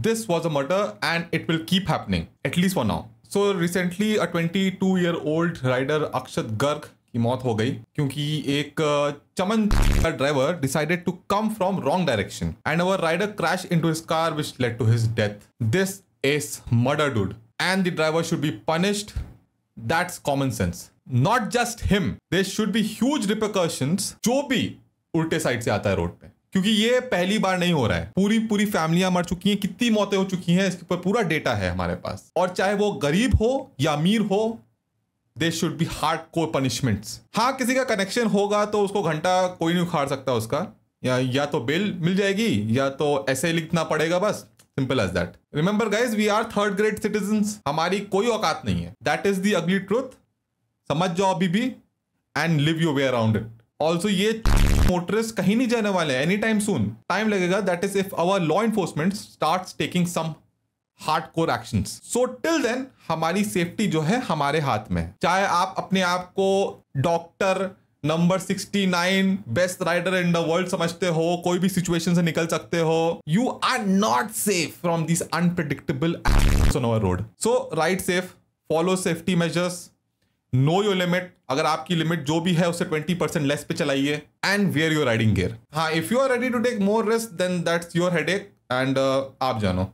this was a murder and it will keep happening, at least for now. So recently a 22 year old rider Akshat Garg की मौत हो गई क्योंकि एक चमन का driver decided to come from wrong direction and our rider crash into his car which led to his death this is murder dude and the driver should be punished that's common sense not just him there should be huge repercussions जो भी उल्टे side से आता है road पे क्योंकि ये पहली बार नहीं हो रहा है पूरी पूरी फैमिलियां मर चुकी हैं कितनी मौतें हो चुकी हैं इसके ऊपर पूरा डेटा है हमारे पास और चाहे वो गरीब हो या अमीर हो they should be hardcore punishment हाँ किसी का कनेक्शन होगा तो उसको घंटा कोई नहीं उखाड़ सकता उसका या या तो बिल मिल जाएगी या तो ऐसे लिखना पड़ेगा बस simple as that remember guys we are third grade citizen हमारी कोई औकात नहीं है दैट इज दी अगली ट्रूथ समझ जाओ अभी भी and live you way around it also ये motorists कहीं नहीं जाने वाले एनी टाइम सुन टाइम लगेगा that is if our law enforcement start taking some hardcore action so till then हमारी सेफ्टी जो है हमारे हाथ में चाहे आप अपने आप को doctor number 69 best rider in the world समझते हो कोई भी सिचुएशन से निकल सकते हो you are not safe from this unpredictable road so ride safe follow safety measures know your limit अगर आपकी लिमिट जो भी है उसे 20 परसेंट लेस पे चलाइए and wear your riding gear हाँ if you are ready to take more risk then that's your head and आप जानो